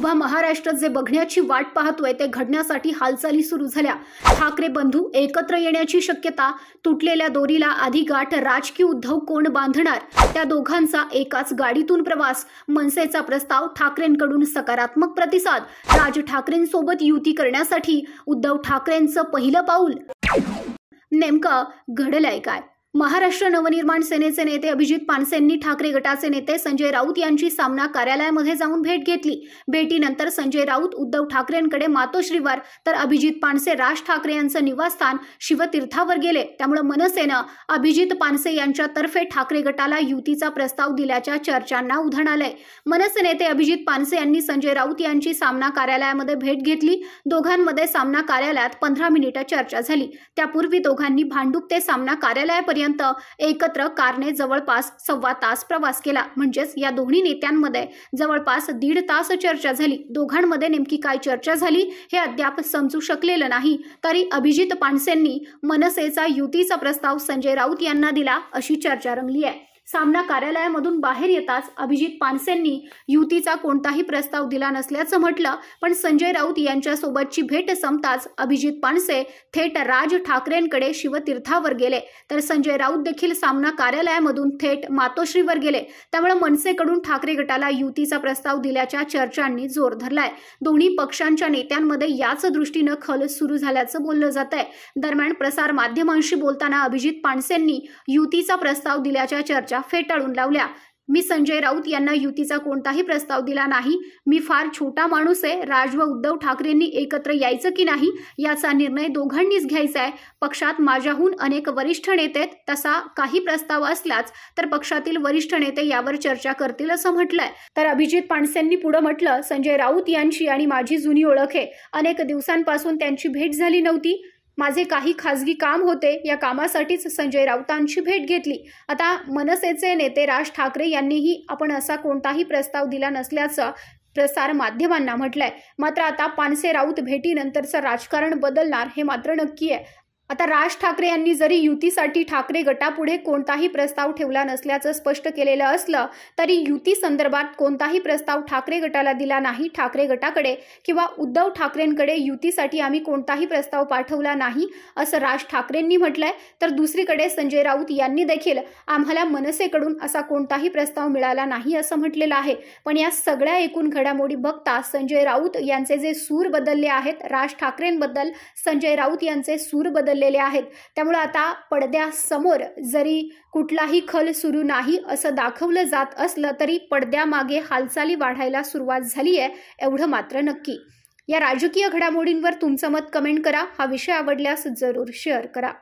उभा महाराष्ट्रात जे बघण्याची वाट पाहतोय ते घडण्यासाठी हालचाली सुरू झाल्या ठाकरे बंधू एकत्र येण्याची शक्यता तुटलेल्या दोरीला आधी गाठ राजकीय उद्धव कोण बांधणार त्या दोघांचा एकाच गाडीतून प्रवास मनसेचा प्रस्ताव ठाकरेंकडून सकारात्मक प्रतिसाद राज ठाकरेंसोबत युती करण्यासाठी उद्धव ठाकरेंचं पहिलं पाऊल नेमकं घडलंय काय महाराष्ट्र नवनिर्माण सेनेचे नेते अभिजित पानसेंनी ठाकरे गटाचे नेते संजय राऊत यांची सामना कार्यालयामध्ये जाऊन भेट घेतली भेटीनंतर संजय राऊत उद्धव ठाकरेंकडे मातोश्रीवर तर अभिजित पानसे राज ठाकरे यांचं निवासस्थान शिवतीर्थावर गेले त्यामुळे मनसेनं अभिजित पानसे यांच्यातर्फे ठाकरे गटाला युतीचा प्रस्ताव दिल्याच्या चर्चांना उधाण आलंय मनसे नेते अभिजित पानसे यांनी संजय राऊत यांची सामना कार्यालयामध्ये भेट घेतली दोघांमध्ये सामना कार्यालयात पंधरा मिनिटं चर्चा झाली त्यापूर्वी दोघांनी भांडूप ते सामना कार्यालयापर्यंत पर्यंत एकत्र कारने जवळपास सव्वा तास प्रवास केला म्हणजेच या दोन्ही नेत्यांमध्ये जवळपास दीड तास चर्चा झाली दोघांमध्ये नेमकी काय चर्चा झाली हे अद्याप समजू शकलेलं नाही तरी अभिजित पानसेंनी मनसेचा युतीचा प्रस्ताव संजय राऊत यांना दिला अशी चर्चा रंगली आहे सामना कार्यालयामधून बाहेर येताच अभिजित पानसेंनी युतीचा कोणताही प्रस्ताव दिला नसल्याचं म्हटलं पण संजय राऊत यांच्यासोबतची भेट संपताच अभिजित पानसे थेट राज ठाकरेंकडे शिवतीर्थावर गेले तर संजय राऊत देखील सामना कार्यालयामधून थेट मातोश्रीवर गेले त्यामुळे मनसेकडून ठाकरे गटाला युतीचा प्रस्ताव दिल्याच्या चर्चांनी जोर धरलाय दोन्ही पक्षांच्या नेत्यांमध्ये याच दृष्टीनं खल सुरू झाल्याचं बोललं जात आहे दरम्यान प्रसार माध्यमांशी बोलताना अभिजित पानसेंनी युतीचा प्रस्ताव दिल्याच्या चर्चा फेटाळून लावल्या मी संजय राऊत यांना युतीचा कोणताही प्रस्ताव दिला नाही मी फार छोटा माणूस आहे राज व उद्धव ठाकरेंनी एकत्र यायचं की नाही याचा निर्णय दोघांनीच घ्यायचा आहे पक्षात माझ्याहून अनेक वरिष्ठ नेते तसा काही प्रस्ताव असलाच तर पक्षातील वरिष्ठ नेते यावर चर्चा करतील असं म्हटलंय तर अभिजित पाणसेंनी पुढं म्हटलं संजय राऊत यांची आणि माझी जुनी ओळख आहे अनेक दिवसांपासून त्यांची भेट झाली नव्हती माझे काही खाजगी काम होते या कामासाठीच संजय राऊतांची भेट घेतली आता मनसेचे नेते राज ठाकरे यांनीही आपण असा कोणताही प्रस्ताव दिला नसल्याचं प्रसार माध्यमांना म्हटलंय मात्र आता पानसे राऊत भेटीनंतरचं राजकारण बदलणार हे मात्र नक्की आहे आता राज ठाकरे यांनी जरी युतीसाठी ठाकरे गटापुढे कोणताही प्रस्ताव ठेवला नसल्याचं स्पष्ट केलेलं असलं तरी युती संदर्भात कोणताही प्रस्ताव ठाकरे गटाला दिला नाही ठाकरे गटाकडे किंवा उद्धव ठाकरेंकडे युतीसाठी आम्ही कोणताही प्रस्ताव पाठवला नाही असं राज ठाकरेंनी म्हटलंय तर दुसरीकडे संजय राऊत यांनी देखील आम्हाला मनसेकडून असा कोणताही प्रस्ताव मिळाला नाही असं म्हटलेलं आहे पण या सगळ्या एकूण घडामोडी बघता संजय राऊत यांचे जे सूर बदलले आहेत राज ठाकरेंबद्दल संजय राऊत यांचे सूर बदलले ठरलेले आहेत त्यामुळे आता पडद्यासमोर जरी कुठलाही खल सुरू नाही असं दाखवलं जात असलं तरी पडद्यामागे हालचाली वाढायला सुरुवात झाली आहे एवढं मात्र नक्की या राजकीय घडामोडींवर तुमचं मत कमेंट करा हा विषय आवडल्यास जरूर शेअर करा